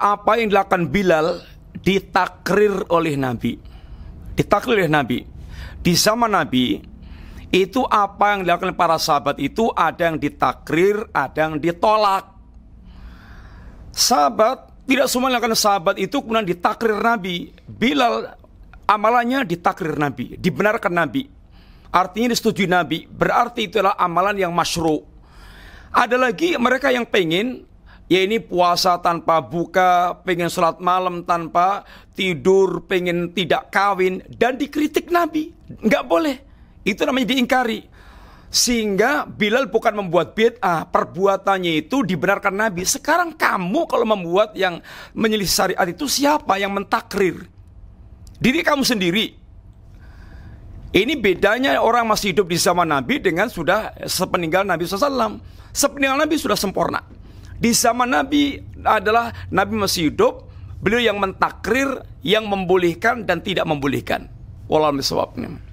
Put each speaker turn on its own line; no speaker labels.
apa yang dilakukan Bilal ditakrir oleh Nabi. Ditakrir oleh Nabi. Di zaman Nabi, itu apa yang dilakukan para sahabat itu ada yang ditakrir, ada yang ditolak. Sahabat, tidak semua yang dilakukan sahabat itu kemudian ditakrir Nabi. Bilal amalannya ditakrir Nabi, dibenarkan Nabi. Artinya disetujui Nabi, berarti itulah amalan yang masyru. Ada lagi mereka yang pengen ya ini puasa tanpa buka, pengen sholat malam tanpa tidur, pengen tidak kawin, dan dikritik Nabi. Nggak boleh. Itu namanya diingkari. Sehingga Bilal bukan membuat bid'ah, perbuatannya itu dibenarkan Nabi. Sekarang kamu kalau membuat yang menyelisih syariat itu siapa yang mentakrir? Diri kamu sendiri. Ini bedanya orang masih hidup di zaman Nabi dengan sudah sepeninggal Nabi SAW. Sepeninggal Nabi sudah sempurna. Di zaman Nabi adalah Nabi masih hidup, beliau yang mentakrir, yang membolehkan dan tidak membolehkan. Wallahu a'lam